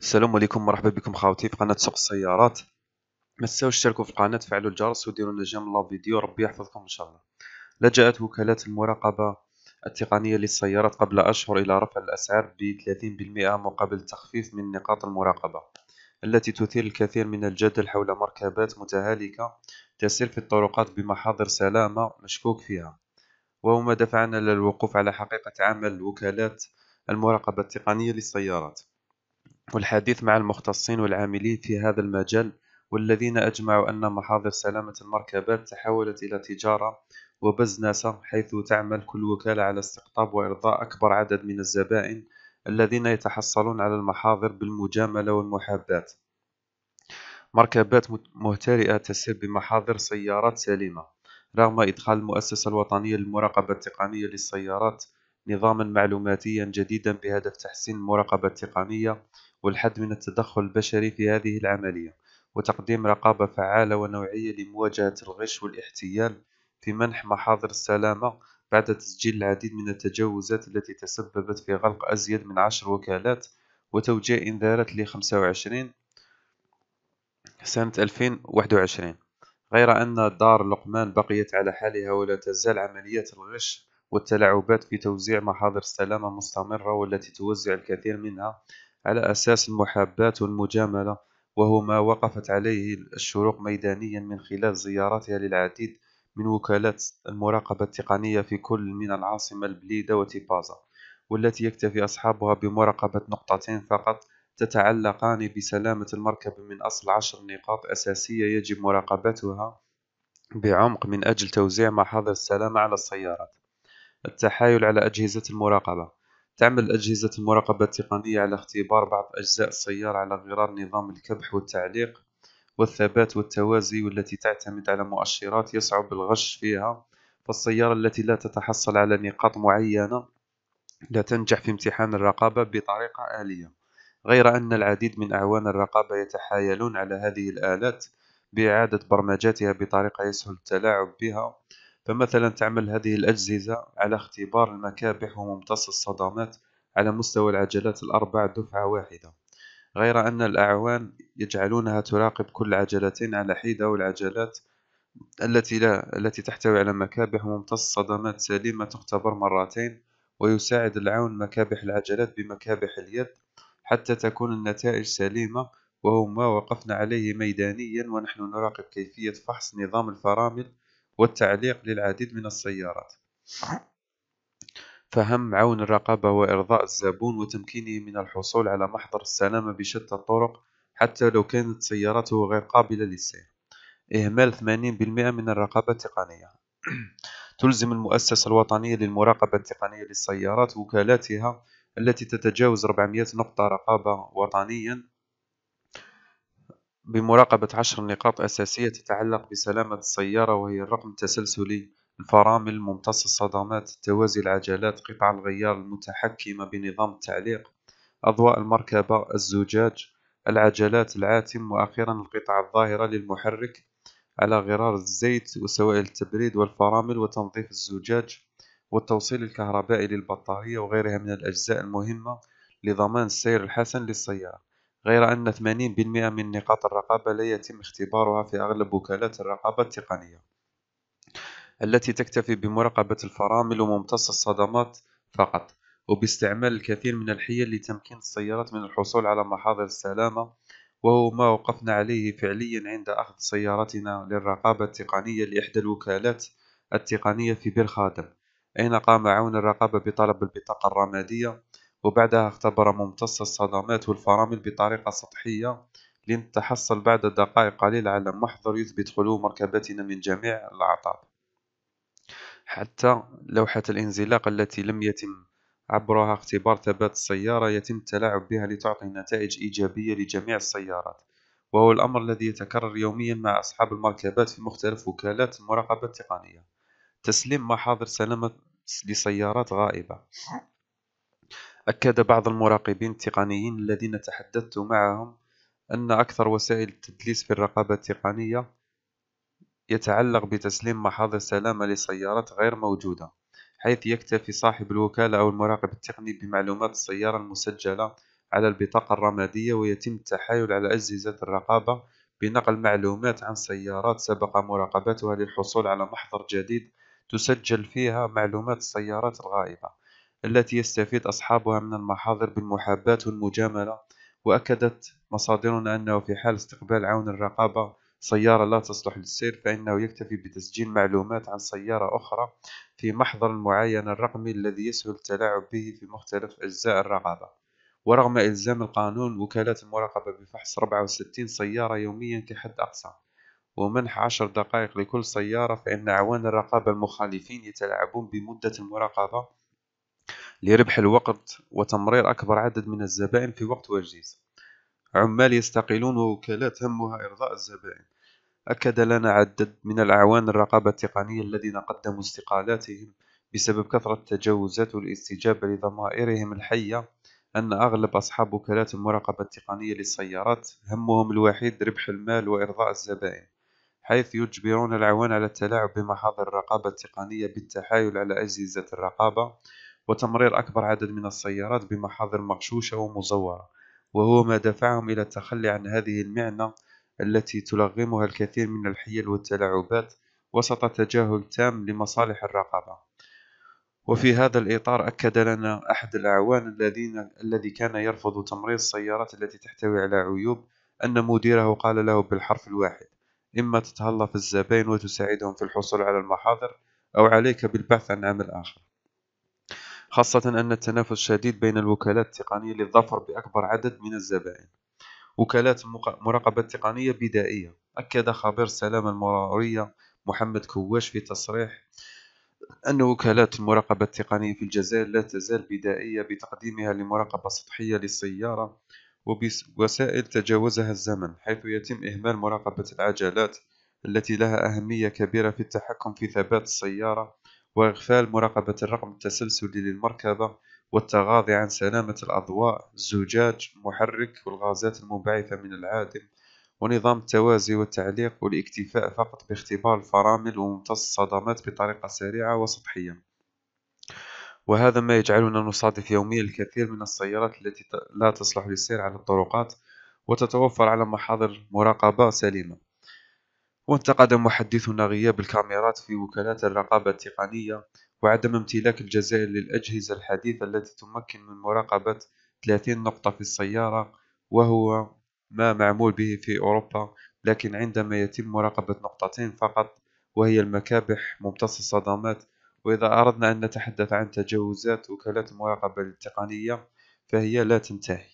السلام عليكم مرحبا بكم خاوتي في قناه سوق السيارات ما تنساوش تشتركوا في القناه تفعلوا الجرس وديروا لنا جيم لا فيديو ربي يحفظكم ان شاء الله لجأت وكالات المراقبة التقنية للسيارات قبل أشهر إلى رفع الأسعار ب 30% مقابل التخفيف من نقاط المراقبة التي تثير الكثير من الجدل حول مركبات متهالكة تسير في الطرقات بمحاضر سلامة مشكوك فيها وهو ما دفعنا للوقوف على حقيقة عمل وكالات المراقبة التقنية للسيارات والحديث مع المختصين والعاملين في هذا المجال والذين أجمعوا أن محاضر سلامة المركبات تحولت إلى تجارة وبزنسة حيث تعمل كل وكالة على استقطاب وإرضاء أكبر عدد من الزبائن الذين يتحصلون على المحاضر بالمجاملة والمحابات مركبات مهترئة تسير بمحاضر سيارات سليمة رغم إدخال المؤسسة الوطنية للمراقبة التقنية للسيارات نظاما معلوماتيا جديدا بهدف تحسين المراقبة التقنية والحد من التدخل البشري في هذه العملية وتقديم رقابة فعالة ونوعية لمواجهة الغش والاحتيال في منح محاضر السلامة بعد تسجيل العديد من التجاوزات التي تسببت في غلق أزيد من عشر وكالات وتوجيه إنذارات ل 25 سنة 2021 غير أن دار لقمان بقيت على حالها ولا تزال عمليات الغش والتلاعبات في توزيع محاضر السلامة مستمرة والتي توزع الكثير منها على أساس المحابات والمجاملة وهو ما وقفت عليه الشروق ميدانيا من خلال زياراتها للعديد من وكالات المراقبة التقنية في كل من العاصمة البليدة وتيبازا والتي يكتفي أصحابها بمراقبة نقطتين فقط تتعلقان بسلامة المركبة من أصل عشر نقاط أساسية يجب مراقبتها بعمق من أجل توزيع محاضر السلامة على السيارات التحايل على أجهزة المراقبة تعمل أجهزة المراقبة التقنية على اختبار بعض أجزاء السيارة على غرار نظام الكبح والتعليق والثبات والتوازي والتي تعتمد على مؤشرات يصعب الغش فيها فالسيارة التي لا تتحصل على نقاط معينة لا تنجح في امتحان الرقابة بطريقة آلية غير أن العديد من أعوان الرقابة يتحايلون على هذه الآلات بإعادة برمجتها بطريقة يسهل التلاعب بها فمثلا تعمل هذه الأجهزة على اختبار المكابح وممتص الصدمات على مستوى العجلات الأربع دفعة واحدة غير أن الأعوان يجعلونها تراقب كل عجلتين على حدة والعجلات التي لا التي تحتوي على مكابح وممتص صدمات سليمة تختبر مرتين ويساعد العون مكابح العجلات بمكابح اليد حتى تكون النتائج سليمة وهو ما وقفنا عليه ميدانيا ونحن نراقب كيفية فحص نظام الفرامل والتعليق للعديد من السيارات فهم عون الرقابة وإرضاء الزبون وتمكينه من الحصول على محضر السلامة بشتى الطرق حتى لو كانت سيارته غير قابلة للسير إهمال 80% من الرقابة التقنية تلزم المؤسسة الوطنية للمراقبة التقنية للسيارات وكالاتها التي تتجاوز 400 نقطة رقابة وطنيا بمراقبة عشر نقاط أساسية تتعلق بسلامة السيارة وهي الرقم التسلسلي الفرامل ممتص الصدمات توازي العجلات قطع الغيار المتحكمة بنظام التعليق أضواء المركبة الزجاج العجلات العاتم وأخيرا القطع الظاهرة للمحرك على غرار الزيت وسوائل التبريد والفرامل وتنظيف الزجاج والتوصيل الكهربائي للبطارية وغيرها من الأجزاء المهمة لضمان السير الحسن للسيارة غير أن 80% من نقاط الرقابة لا يتم اختبارها في أغلب وكالات الرقابة التقنية التي تكتفي بمراقبة الفرامل وممتص الصدمات فقط وباستعمال الكثير من الحيل لتمكين السيارات من الحصول على محاضر السلامة وهو ما وقفنا عليه فعليا عند أخذ سيارتنا للرقابة التقنية لإحدى الوكالات التقنية في بير خادم أين قام عون الرقابة بطلب البطاقة الرمادية وبعدها اختبر ممتص الصدمات والفرامل بطريقة سطحية لنتحصل بعد دقائق قليلة على محضر يثبت خلو مركبتنا من جميع الأعطاب حتى لوحة الانزلاق التي لم يتم عبرها اختبار ثبات السيارة يتم التلاعب بها لتعطي نتائج إيجابية لجميع السيارات وهو الأمر الذي يتكرر يوميا مع أصحاب المركبات في مختلف وكالات المراقبة التقنية تسليم محاضر سلامة لسيارات غائبة أكد بعض المراقبين التقنيين الذين تحدثت معهم أن أكثر وسائل التدليس في الرقابة التقنية يتعلق بتسليم محاضر سلامة لسيارات غير موجودة حيث يكتفي صاحب الوكالة أو المراقب التقني بمعلومات السيارة المسجلة على البطاقة الرمادية ويتم التحايل على أجهزة الرقابة بنقل معلومات عن سيارات سبق مراقبتها للحصول على محضر جديد تسجل فيها معلومات السيارات الغائبة التي يستفيد أصحابها من المحاضر بالمحاباة والمجاملة وأكدت مصادرنا أنه في حال استقبال عون الرقابة سيارة لا تصلح للسير فإنه يكتفي بتسجيل معلومات عن سيارة أخرى في محضر المعاينة الرقمي الذي يسهل التلاعب به في مختلف أجزاء الرقابة ورغم إلزام القانون وكالات المراقبة بفحص 64 سيارة يوميا كحد أقصى ومنح عشر دقائق لكل سيارة فإن عوان الرقابة المخالفين يتلاعبون بمدة المراقبة لربح الوقت وتمرير أكبر عدد من الزبائن في وقت وجيز عمال يستقلون ووكالات همها إرضاء الزبائن أكد لنا عدد من الأعوان الرقابة التقنية الذين قدموا استقالاتهم بسبب كثرة التجاوزات والاستجابة لضمائرهم الحية أن أغلب أصحاب وكالات المراقبة التقنية للسيارات همهم الوحيد ربح المال وإرضاء الزبائن حيث يجبرون العوان على التلاعب بمحاضر الرقابة التقنية بالتحايل على أجهزة الرقابة وتمرير أكبر عدد من السيارات بمحاضر مغشوشة ومزورة وهو ما دفعهم إلى التخلي عن هذه المعنى التي تلغمها الكثير من الحيل والتلاعبات وسط تجاهل تام لمصالح الرقابة وفي هذا الإطار أكد لنا أحد الأعوان الذين الذي كان يرفض تمرير السيارات التي تحتوي على عيوب أن مديره قال له بالحرف الواحد إما تتهلا في الزبائن وتساعدهم في الحصول على المحاضر أو عليك بالبحث عن عمل آخر خاصة أن التنافس شديد بين الوكالات التقنية للظفر بأكبر عدد من الزبائن وكالات مراقبة تقنية بدائية أكد خبير السلامة المرورية محمد كواش في تصريح أن وكالات المراقبة التقنية في الجزائر لا تزال بدائية بتقديمها لمراقبة سطحية للسيارة وبوسائل تجاوزها الزمن حيث يتم إهمال مراقبة العجلات التي لها أهمية كبيرة في التحكم في ثبات السيارة وإغفال مراقبة الرقم التسلسلي للمركبة والتغاضي عن سلامة الأضواء الزجاج المحرك والغازات المنبعثة من العادم ونظام التوازي والتعليق والاكتفاء فقط باختبار الفرامل وممتص الصدمات بطريقة سريعة وسطحية وهذا ما يجعلنا نصادف يوميا الكثير من السيارات التي لا تصلح للسير على الطرقات وتتوفر على محاضر مراقبة سليمة وانتقد محدثنا غياب الكاميرات في وكالات الرقابة التقنية وعدم امتلاك الجزائر للأجهزة الحديثة التي تمكن من مراقبة 30 نقطة في السيارة وهو ما معمول به في أوروبا لكن عندما يتم مراقبة نقطتين فقط وهي المكابح ممتص الصدمات وإذا أردنا أن نتحدث عن تجاوزات وكالات المراقبة التقنية فهي لا تنتهي